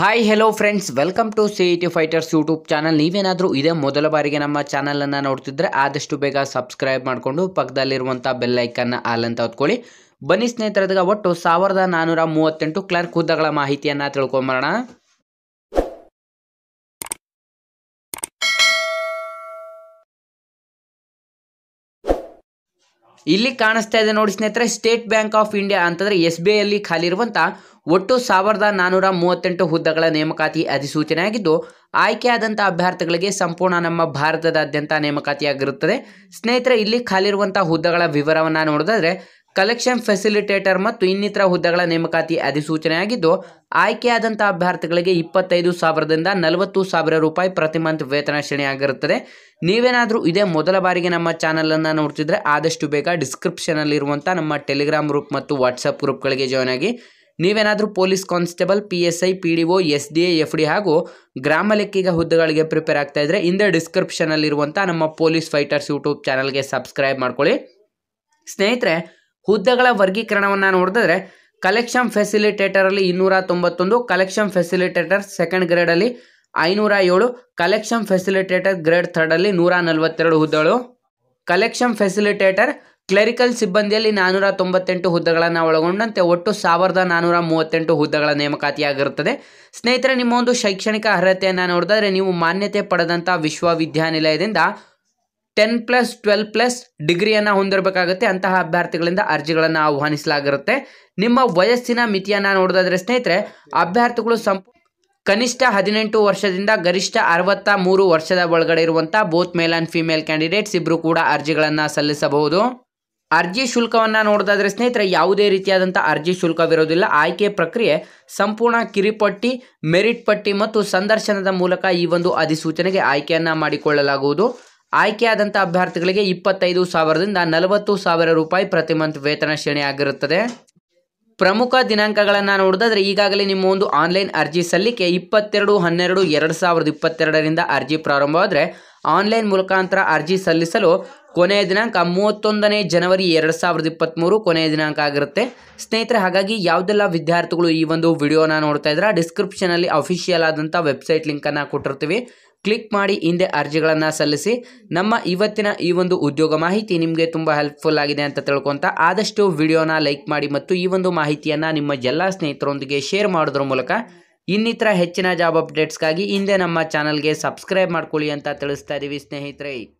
hi hello friends welcome to C T fighters YouTube channel ನೀವೇನಾದರೂ ಇದೇ ಮೊದಲ ಬಾರಿಗೆ ನಮ್ಮ ಚಾನಲನ್ನು ನೋಡ್ತಿದ್ರೆ ಆದಷ್ಟು ಬೇಗ ಸಬ್ಸ್ಕ್ರೈಬ್ ಮಾಡಿಕೊಂಡು ಪಕ್ಕದಲ್ಲಿರುವಂಥ ಬೆಲ್ಲೈಕನ್ನು ಆಲ್ ಅಂತ ಹೊತ್ಕೊಳ್ಳಿ ಬನ್ನಿ ಸ್ನೇಹಿತರದಾಗ ಒಟ್ಟು ಸಾವಿರದ ನಾನ್ನೂರ ಮೂವತ್ತೆಂಟು ಕ್ಲರ್ಕ್ ಹುದ್ದೆಗಳ ಮಾಹಿತಿಯನ್ನು ತಿಳ್ಕೊಂಬರೋಣ ಇಲ್ಲಿ ಕಾಣಿಸ್ತಾ ಇದೆ ನೋಡಿ ಸ್ನೇಹಿತರೆ ಸ್ಟೇಟ್ ಬ್ಯಾಂಕ್ ಆಫ್ ಇಂಡಿಯಾ ಅಂತಂದ್ರೆ ಎಸ್ ಬಿ ಐ ಅಲ್ಲಿ ಒಟ್ಟು ಸಾವಿರದ ನಾನೂರ ಮೂವತ್ತೆಂಟು ಹುದ್ದೆಗಳ ನೇಮಕಾತಿ ಅಧಿಸೂಚನೆ ಆಗಿದ್ದು ಆಯ್ಕೆಯಾದಂತಹ ಅಭ್ಯರ್ಥಿಗಳಿಗೆ ಸಂಪೂರ್ಣ ನಮ್ಮ ಭಾರತದಾದ್ಯಂತ ನೇಮಕಾತಿಯಾಗಿರುತ್ತದೆ ಸ್ನೇಹಿತರೆ ಇಲ್ಲಿ ಖಾಲಿರುವಂತಹ ಹುದ್ದೆಗಳ ವಿವರವನ್ನು ನೋಡಿದ್ರೆ ಕಲೆಕ್ಷನ್ ಫೆಸಿಲಿಟೇಟರ್ ಮತ್ತು ಇನ್ನಿತರ ಹುದ್ದೆಗಳ ನೇಮಕಾತಿ ಅಧಿಸೂಚನೆಯಾಗಿದ್ದು ಆಯ್ಕೆಯಾದಂಥ ಅಭ್ಯರ್ಥಿಗಳಿಗೆ ಇಪ್ಪತ್ತೈದು ಸಾವಿರದಿಂದ ನಲವತ್ತು ಸಾವಿರ ರೂಪಾಯಿ ಪ್ರತಿ ಮಂತ್ ವೇತನ ಶ್ರೇಣಿಯಾಗಿರುತ್ತದೆ ನೀವೇನಾದರೂ ಇದೇ ಮೊದಲ ಬಾರಿಗೆ ನಮ್ಮ ಚಾನಲನ್ನು ನೋಡ್ತಿದ್ರೆ ಆದಷ್ಟು ಬೇಗ ಡಿಸ್ಕ್ರಿಪ್ಷನಲ್ಲಿರುವಂಥ ನಮ್ಮ ಟೆಲಿಗ್ರಾಮ್ ಗ್ರೂಪ್ ಮತ್ತು ವಾಟ್ಸಪ್ ಗ್ರೂಪ್ಗಳಿಗೆ ಜಾಯ್ನ್ ಆಗಿ ನೀವೇನಾದರೂ police constable P S I P D O S D A F D A ಗ್ರಾಮ ಲೆಕ್ಕಿಗ ಹುದ್ದೆಗಳಿಗೆ ಪ್ರಿಪೇರ್ ಆಗ್ತಾ ಇದ್ರೆ ಹಿಂದೆ ಡಿಸ್ಕ್ರಿಪ್ಷನಲ್ಲಿರುವಂಥ ನಮ್ಮ ಪೊಲೀಸ್ ಫೈಟರ್ಸ್ ಯೂಟ್ಯೂಬ್ ಚಾನಲ್ಗೆ ಸಬ್ಸ್ಕ್ರೈಬ್ ಮಾಡ್ಕೊಳ್ಳಿ ಸ್ನೇಹಿತರೆ ಹುದ್ದೆಗಳ ವರ್ಗೀಕರಣವನ್ನು ನೋಡಿದ್ರೆ ಕಲೆಕ್ಷನ್ ಫೆಸಿಲಿಟೇಟರಲ್ಲಿ ಇನ್ನೂರ ತೊಂಬತ್ತೊಂದು ಕಲೆಕ್ಷನ್ ಫೆಸಿಲಿಟೇಟರ್ ಸೆಕೆಂಡ್ ಗ್ರೇಡಲ್ಲಿ ಐನೂರ ಏಳು ಕಲೆಕ್ಷನ್ ಫೆಸಿಲಿಟೇಟರ್ ಗ್ರೇಡ್ ಥರ್ಡಲ್ಲಿ ನೂರ ನಲವತ್ತೆರಡು ಹುದ್ದೆಗಳು ಕಲೆಕ್ಷನ್ ಫೆಸಿಲಿಟೇಟರ್ ಕ್ಲರಿಕಲ್ ಸಿಬ್ಬಂದಿಯಲ್ಲಿ ನಾನೂರ ತೊಂಬತ್ತೆಂಟು ಹುದ್ದೆಗಳನ್ನು ಒಳಗೊಂಡಂತೆ ಒಟ್ಟು ಸಾವಿರದ ನಾನೂರ ಮೂವತ್ತೆಂಟು ಹುದ್ದೆಗಳ ನೇಮಕಾತಿಯಾಗಿರುತ್ತದೆ ಸ್ನೇಹಿತರೆ ನಿಮ್ಮ ಒಂದು ಶೈಕ್ಷಣಿಕ ಅರ್ಹತೆಯನ್ನು ನೋಡಿದ್ರೆ ನೀವು ಮಾನ್ಯತೆ ಪಡೆದಂಥ ವಿಶ್ವವಿದ್ಯಾನಿಲಯದಿಂದ ಟೆನ್ ಪ್ಲಸ್ ಟ್ವೆಲ್ ಪ್ಲಸ್ ಡಿಗ್ರಿಯನ್ನು ಹೊಂದಿರಬೇಕಾಗುತ್ತೆ ಅಂತಹ ಅಭ್ಯರ್ಥಿಗಳಿಂದ ಅರ್ಜಿಗಳನ್ನು ಆಹ್ವಾನಿಸಲಾಗಿರುತ್ತೆ ನಿಮ್ಮ ವಯಸ್ಸಿನ ಮಿತಿಯನ್ನು ನೋಡೋದಾದರೆ ಸ್ನೇಹಿತರೆ ಅಭ್ಯರ್ಥಿಗಳು ಸಂಪೂ ಕನಿಷ್ಠ ಹದಿನೆಂಟು ವರ್ಷದಿಂದ ಗರಿಷ್ಠ ಅರವತ್ತ ಮೂರು ವರ್ಷದ ಒಳಗಡೆ ಇರುವಂಥ both male and female candidates ಇಬ್ಬರು ಕೂಡ ಅರ್ಜಿಗಳನ್ನು ಸಲ್ಲಿಸಬಹುದು ಅರ್ಜಿ ಶುಲ್ಕವನ್ನು ನೋಡೋದಾದರೆ ಸ್ನೇಹಿತರೆ ಯಾವುದೇ ರೀತಿಯಾದಂಥ ಅರ್ಜಿ ಶುಲ್ಕವಿರೋದಿಲ್ಲ ಆಯ್ಕೆ ಪ್ರಕ್ರಿಯೆ ಸಂಪೂರ್ಣ ಕಿರಿಪಟ್ಟಿ ಮೆರಿಟ್ ಪಟ್ಟಿ ಮತ್ತು ಸಂದರ್ಶನದ ಮೂಲಕ ಈ ಒಂದು ಅಧಿಸೂಚನೆಗೆ ಆಯ್ಕೆಯನ್ನು ಮಾಡಿಕೊಳ್ಳಲಾಗುವುದು ಆಯ್ಕೆಯಾದಂಥ ಅಭ್ಯರ್ಥಿಗಳಿಗೆ ಇಪ್ಪತ್ತೈದು ಸಾವಿರದಿಂದ ನಲವತ್ತು ಸಾವಿರ ರೂಪಾಯಿ ಪ್ರತಿ ಮಂತ್ ವೇತನ ಶ್ರೇಣಿ ಆಗಿರುತ್ತದೆ ಪ್ರಮುಖ ದಿನಾಂಕಗಳನ್ನು ನೋಡೋದಾದ್ರೆ ಈಗಾಗಲೇ ನಿಮ್ಮ ಒಂದು ಆನ್ಲೈನ್ ಅರ್ಜಿ ಸಲ್ಲಿಕೆ ಇಪ್ಪತ್ತೆರಡು ಹನ್ನೆರಡು ಎರಡು ಸಾವಿರದ ಇಪ್ಪತ್ತೆರಡರಿಂದ ಅರ್ಜಿ ಪ್ರಾರಂಭವಾದರೆ ಆನ್ಲೈನ್ ಮುಖಾಂತರ ಅರ್ಜಿ ಸಲ್ಲಿಸಲು ಕೊನೆಯ ದಿನಾಂಕ ಮೂವತ್ತೊಂದನೇ ಜನವರಿ ಎರಡು ಸಾವಿರದ ಇಪ್ಪತ್ತ್ಮೂರು ಕೊನೆಯ ದಿನಾಂಕ ಆಗಿರುತ್ತೆ ಸ್ನೇಹಿತರೆ ಹಾಗಾಗಿ ಯಾವುದೆಲ್ಲ ವಿದ್ಯಾರ್ಥಿಗಳು ಈ ಒಂದು ವಿಡಿಯೋನ ನೋಡ್ತಾ ಇದ್ರೆ ಡಿಸ್ಕ್ರಿಪ್ಷನಲ್ಲಿ ಅಫಿಷಿಯಲ್ ಆದಂಥ ವೆಬ್ಸೈಟ್ ಲಿಂಕನ್ನು ಕೊಟ್ಟಿರ್ತೀವಿ ಕ್ಲಿಕ್ ಮಾಡಿ ಹಿಂದೆ ಅರ್ಜಿಗಳನ್ನು ಸಲ್ಲಿಸಿ ನಮ್ಮ ಇವತ್ತಿನ ಈ ಒಂದು ಉದ್ಯೋಗ ಮಾಹಿತಿ ನಿಮಗೆ ತುಂಬ ಹೆಲ್ಪ್ಫುಲ್ ಆಗಿದೆ ಅಂತ ತಿಳ್ಕೊತ ಆದಷ್ಟು ವಿಡಿಯೋನ ಲೈಕ್ ಮಾಡಿ ಮತ್ತು ಈ ಒಂದು ಮಾಹಿತಿಯನ್ನು ನಿಮ್ಮ ಎಲ್ಲ ಸ್ನೇಹಿತರೊಂದಿಗೆ ಶೇರ್ ಮಾಡೋದ್ರ ಮೂಲಕ ಇನ್ನಿತರ ಹೆಚ್ಚಿನ ಜಾಬ್ ಅಪ್ಡೇಟ್ಸ್ಗಾಗಿ ಹಿಂದೆ ನಮ್ಮ ಚಾನಲ್ಗೆ ಸಬ್ಸ್ಕ್ರೈಬ್ ಮಾಡ್ಕೊಳ್ಳಿ ಅಂತ ತಿಳಿಸ್ತಾ ಇದ್ದೀವಿ ಸ್ನೇಹಿತರೆ